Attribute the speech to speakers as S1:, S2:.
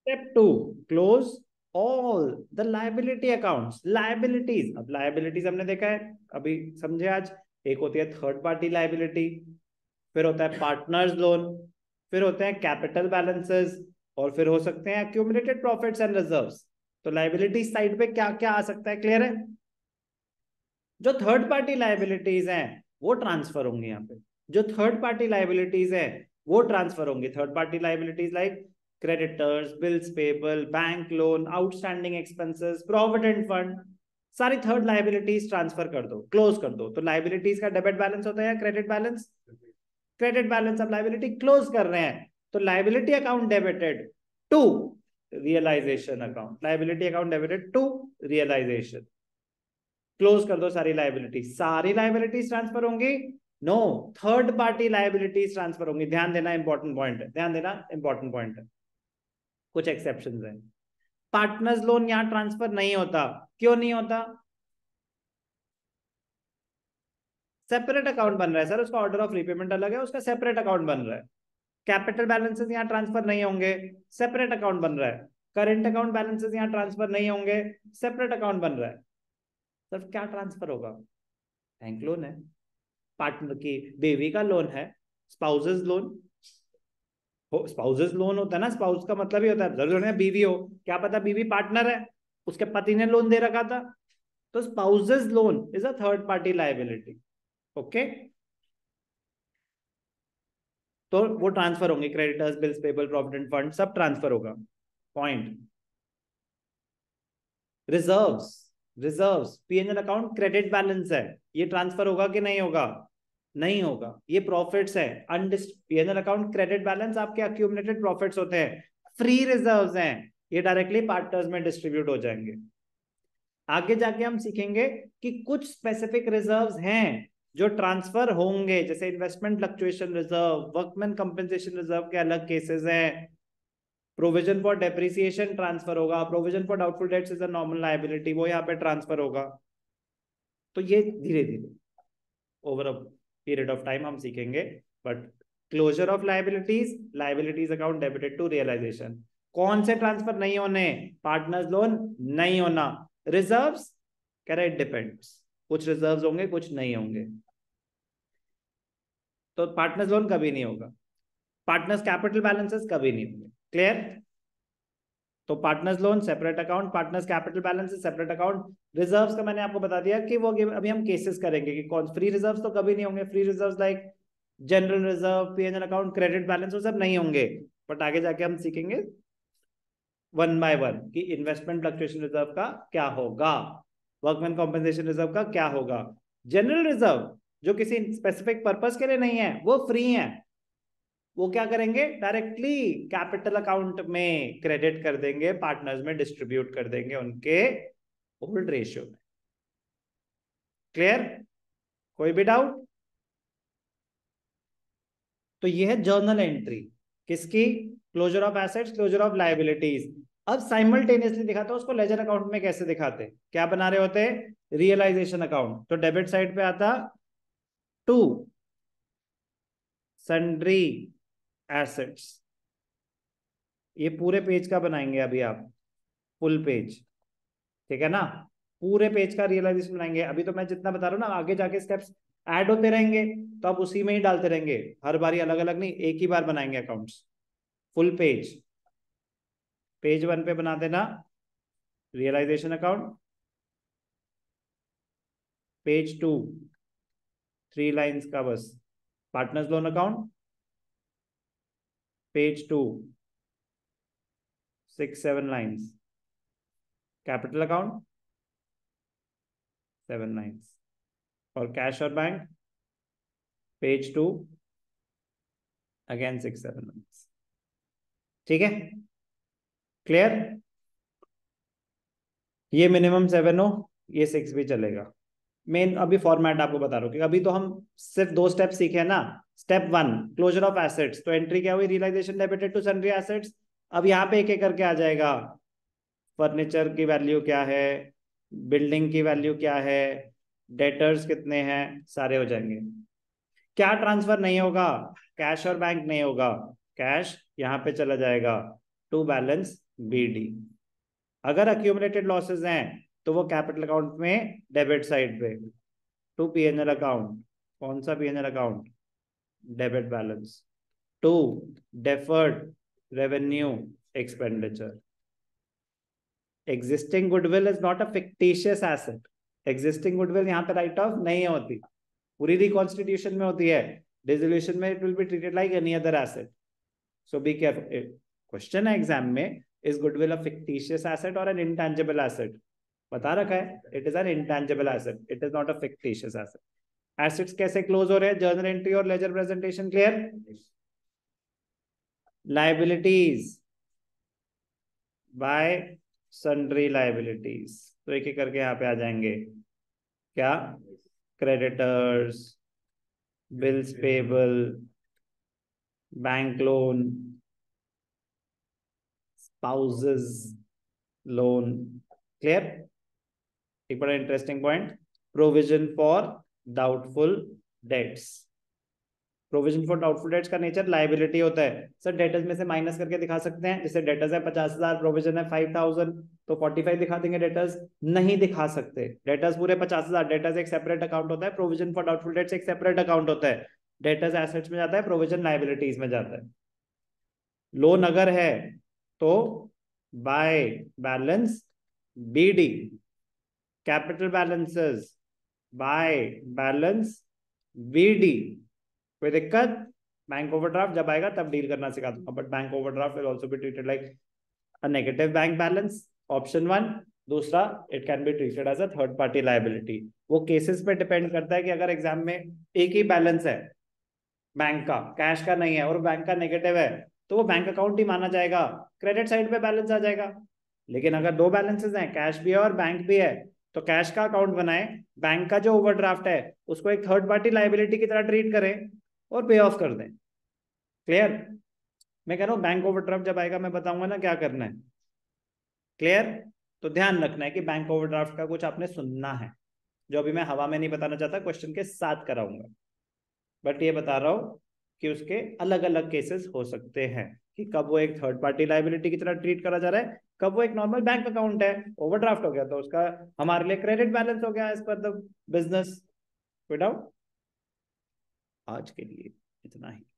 S1: step two close all the liability account liabilities अब liabilities हमने देखा है अभी समझे आज एक होती है थर्ड पार्टी लाइबिलिटी फिर होता है पार्टनर्स लोन फिर होते हैं कैपिटल बैलेंसेस और फिर हो सकते हैं एक्यूमुलेटेड प्रॉफिट्स एंड रिजर्व्स तो लाइबिलिटी साइड पे क्या क्या आ सकता है क्लियर है जो थर्ड पार्टी लाइबिलिटीज हैं वो ट्रांसफर होंगी यहाँ पे जो थर्ड पार्टी लाइबिलिटीज हैं वो ट्रांसफर होंगी third party liabilities like creditors bills payable bank loan outstanding expenses provident fund सारी थर्ड लाइबिलिटीज ट्रांसफर कर दो क्लोज कर दो तो लाइबिलिटीज का डेबिट बैलेंस होता है या क्रेडिट बैलेंस क्रेडिट बैलेंस अब लाइबिलिटी क्लोज कर रहे हैं तो liability account debited to realisation account liability account debited to realisation close कर दो सारी लाइबिलिटी सारी लाइबिलिटीज ट्रांसफर होंगी no third party liabilities transfer होंगी ध्यान देना इंपॉर्टेंट पॉइंट ध्यान देना इंपॉर्टेंट पॉइंट है कुछ एक्सेप्शन है पार्टनर्स लोन यहाँ ट्रांसफर नहीं होता क्यों नहीं होता सेपरेट अकाउंट बन रहा है सर उसका ऑर्डर ऑफ रिपेमेंट अलग है उसका सेपरेट अकाउंट बन रहा है कैपिटल बैलेंसेस यहाँ ट्रांसफर नहीं होंगे सेपरेट अकाउंट बन रहा है करेंट अकाउंट बैलेंसेस यहाँ ट्रांसफर नहीं होंगे सेपरेट अकाउंट बन रहा है सर क्या ट्रांसफर होगा बैंक लोन है पार्टनर की बेबी का लोन है स्पाउस लोन स्पाउजेस लोन होता है ना स्पाउस का मतलब ही होता है जरूर है बीवी हो क्या पता बीवी पार्टनर है उसके पति ने लोन दे रखा था तो spouse's loan is a third party liability okay तो वो ट्रांसफर होंगे creditors bills payable provident fund सब ट्रांसफर होगा point reserves reserves PNL account credit balance है ये ट्रांसफर होगा कि नहीं होगा नहीं होगा ये प्रॉफिट्स है अनडिस्ट्रेनल अकाउंट क्रेडिट बैलेंस आपके अक्यूमुलेटेड प्रॉफिट्स होते हैं फ्री रिजर्व हैं ये डायरेक्टली पार्टनर्स में डिस्ट्रीब्यूट हो जाएंगे आगे जाके हम सीखेंगे कि कुछ स्पेसिफिक रिजर्व हैं जो ट्रांसफर होंगे जैसे investment fluctuation reserve workman compensation reserve के अलग केसेस हैं प्रोविजन फॉर डेप्रिसिएशन ट्रांसफर होगा provision for doubtful debts is a normal liability वो यहाँ पे ट्रांसफर होगा तो ये धीरे धीरे ओवरऑल पीरियड ऑफ टाइम हम सीखेंगे but closure of liabilities liabilities account debited to realisation कौन से ट्रांसफर नहीं होने पार्टनर्स लोन नहीं होना रिजर्व कह रहे डिपेंड्स कुछ रिजर्व होंगे कुछ नहीं होंगे तो पार्टनर्स लोन कभी नहीं होगा पार्टनर्स कैपिटल बैलेंसेस कभी नहीं होंगे क्लियर तो partners loan separate account partners capital balance separate account reserves का मैंने आपको बता दिया कि वो अभी हम केसेस करेंगे कि कौन फ्री रिजर्व्स तो कभी नहीं होंगे free reserves like general reserve PNL account credit balance वो सब नहीं होंगे बट आगे जाके हम सीखेंगे वन बाय वन कि इन्वेस्टमेंट फ्लक्चुएशन रिजर्व का क्या होगा वर्कमैन कॉम्पेंसेशन रिजर्व का क्या होगा जनरल रिजर्व जो किसी स्पेसिफिक पर्पज के लिए नहीं है वो फ्री है वो क्या करेंगे डायरेक्टली कैपिटल अकाउंट में क्रेडिट कर देंगे पार्टनर्स में डिस्ट्रीब्यूट कर देंगे उनके ओल्ड रेशियो में क्लियर कोई भी डाउट तो ये है जर्नल एंट्री किसकी closure of assets closure of liabilities अब साइमल्टेनियसली दिखाते उसको लेजर अकाउंट में कैसे दिखाते क्या बना रहे होते रियलाइजेशन अकाउंट तो डेबिट साइड पे आता टू सन्ड्री एसेट्स ये पूरे पेज का बनाएंगे अभी आप फुल पेज ठीक है ना पूरे पेज का रियलाइजेशन बनाएंगे अभी तो मैं जितना बता रहा हूँ ना आगे जाके स्टेप्स ऐड होते रहेंगे तो आप उसी में ही डालते रहेंगे हर बार ही अलग अलग नहीं एक ही बार बनाएंगे accounts full page page one पे बना देना realisation account page two three lines का बस partners loan account page 2 6 7 lines capital account 7 lines for cash or bank page 2 again 6 7 lines ठीक है क्लियर ये मिनिमम सेवन हो ये सिक्स भी चलेगा मेन अभी फॉर्मेट आपको बता रहा हूँ अभी तो हम सिर्फ दो स्टेप सीखे ना step one closure of assets तो एंट्री क्या हुई realisation debited to sundry assets अब यहाँ पे एक एक करके आ जाएगा फर्नीचर की वैल्यू क्या है बिल्डिंग की वैल्यू क्या है डेटर्स कितने हैं सारे हो जाएंगे क्या ट्रांसफर नहीं होगा कैश और बैंक नहीं होगा कैश यहाँ पे चला जाएगा टू बैलेंस बी डी अगर अक्यूमुलेटेड लॉसेज हैं तो वो कैपिटल अकाउंट में डेबिट साइड पे to P N L account कौन सा P N L account debit balance to deferred revenue expenditure existing goodwill is not a fictitious asset existing goodwill यहाँ पे राइट ऑफ नहीं होती पूरी रिकॉन्स्टिट्यूशन में होती है डिजोल्यूशन में it will be treated like any other asset so be careful question है एग्जाम में is goodwill a fictitious asset और एन इंटेंजिबल एसेट बता रखा है it is an intangible asset it is not a fictitious asset assets कैसे close हो रहे हैं जर्नल एंट्री और ledger presentation clear liabilities by sundry liabilities तो एक एक करके यहाँ पे आ जाएंगे क्या creditors bills payable bank loan spouse loan clear एक बड़ा interesting point provision for doubtful debts provision for doubtful debts का नेचर लाइबिलिटी होता है सर डेटर्स में से माइनस करके दिखा सकते हैं जैसे डेटर्स है पचास हजार प्रोविजन है फाइव थाउजेंड तो फोर्टी फाइव दिखा देंगे डेटर्स नहीं दिखा सकते डेटर्स पूरे पचास हजार डेटर्स एक सेपरेट अकाउंट होता है प्रोविजन फॉर डाउटफुल डेट्स एक सेपरेट अकाउंट होता है डेटर्स एसेट्स में जाता है प्रोविजन लाइबिलिटीज में जाता है लोन अगर है तो by balance BD capital balances by balance BD कोई दिक्कत बैंक ओवरड्राफ्ट जब आएगा तब डील करना सिखा दूंगा but bank overdraft will also be treated like a negative bank balance option one दूसरा it can be treated as a third party liability वो केसेस पे डिपेंड करता है कि अगर एग्जाम में एक ही बैलेंस है बैंक का कैश का नहीं है और बैंक का नेगेटिव है तो वो बैंक अकाउंट ही माना जाएगा क्रेडिट साइड पे बैलेंस आ जाएगा लेकिन अगर दो बैलेंसेस हैं कैश भी है और बैंक भी है तो कैश का अकाउंट बनाए बैंक का जो ओवरड्राफ्ट है उसको एक थर्ड पार्टी लाइबिलिटी की तरह ट्रीट करें और पे ऑफ कर दें क्लियर मैं कह रहा हूं बैंक ओवरड्राफ्ट जब आएगा मैं बताऊंगा ना क्या करना है क्लियर तो ध्यान रखना है कि बैंक ओवरड्राफ्ट का कुछ आपने सुनना है जो अभी मैं हवा में नहीं बताना चाहता क्वेश्चन के साथ कराऊंगा बट ये बता रहा हूं कि उसके अलग अलग केसेस हो सकते हैं कि कब वो एक थर्ड पार्टी लाइबिलिटी की तरह ट्रीट करा जा रहा है कब वो एक नॉर्मल बैंक अकाउंट है ओवरड्राफ्ट हो गया तो उसका हमारे लिए क्रेडिट बैलेंस हो गया as per the business without आज के लिए इतना ही